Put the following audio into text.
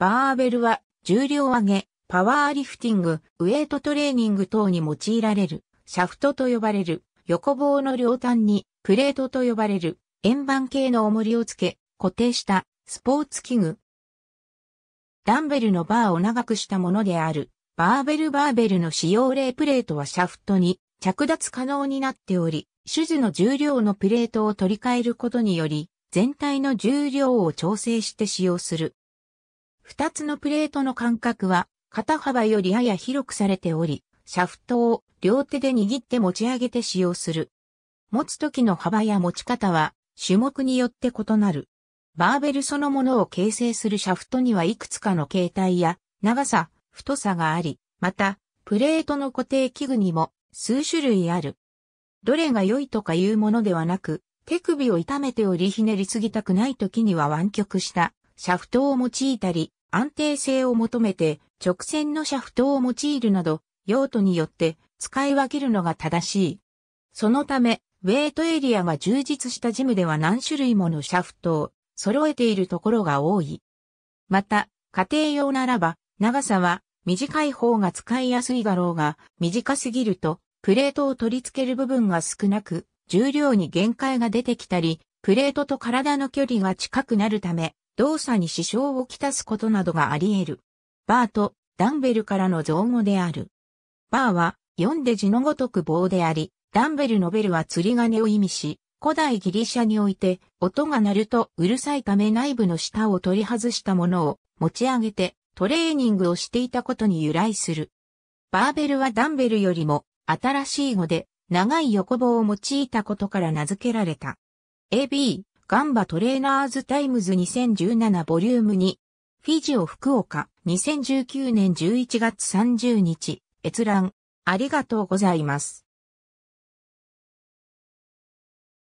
バーベルは重量上げ、パワーリフティング、ウエイトトレーニング等に用いられる、シャフトと呼ばれる、横棒の両端にプレートと呼ばれる円盤形の重りをつけ固定したスポーツ器具。ダンベルのバーを長くしたものであるバーベルバーベルの使用例プレートはシャフトに着脱可能になっており、手術の重量のプレートを取り替えることにより、全体の重量を調整して使用する二つのプレートの間隔は肩幅よりやや広くされており、シャフトを両手で握って持ち上げて使用する。持つ時の幅や持ち方は種目によって異なる。バーベルそのものを形成するシャフトにはいくつかの形態や長さ、太さがあり、また、プレートの固定器具にも数種類ある。どれが良いとかいうものではなく、手首を痛めて折りひねりすぎたくない時には湾曲したシャフトを用いたり、安定性を求めて直線のシャフトを用いるなど用途によって使い分けるのが正しい。そのため、ウェイトエリアが充実したジムでは何種類ものシャフトを揃えているところが多い。また、家庭用ならば、長さは短い方が使いやすいだろうが、短すぎると、プレートを取り付ける部分が少なく、重量に限界が出てきたり、プレートと体の距離が近くなるため、動作に支障をきたすことなどがあり得る。バーとダンベルからの造語である。バーは読んで字のごとく棒であり、ダンベルのベルは釣り鐘を意味し、古代ギリシャにおいて音が鳴るとうるさいため内部の舌を取り外したものを持ち上げてトレーニングをしていたことに由来する。バーベルはダンベルよりも新しい語で長い横棒を用いたことから名付けられた。AB、ガンバトレーナーズタイムズ2017ボリューム2。フィジオ福岡2019年11月30日。閲覧。ありがとうございます。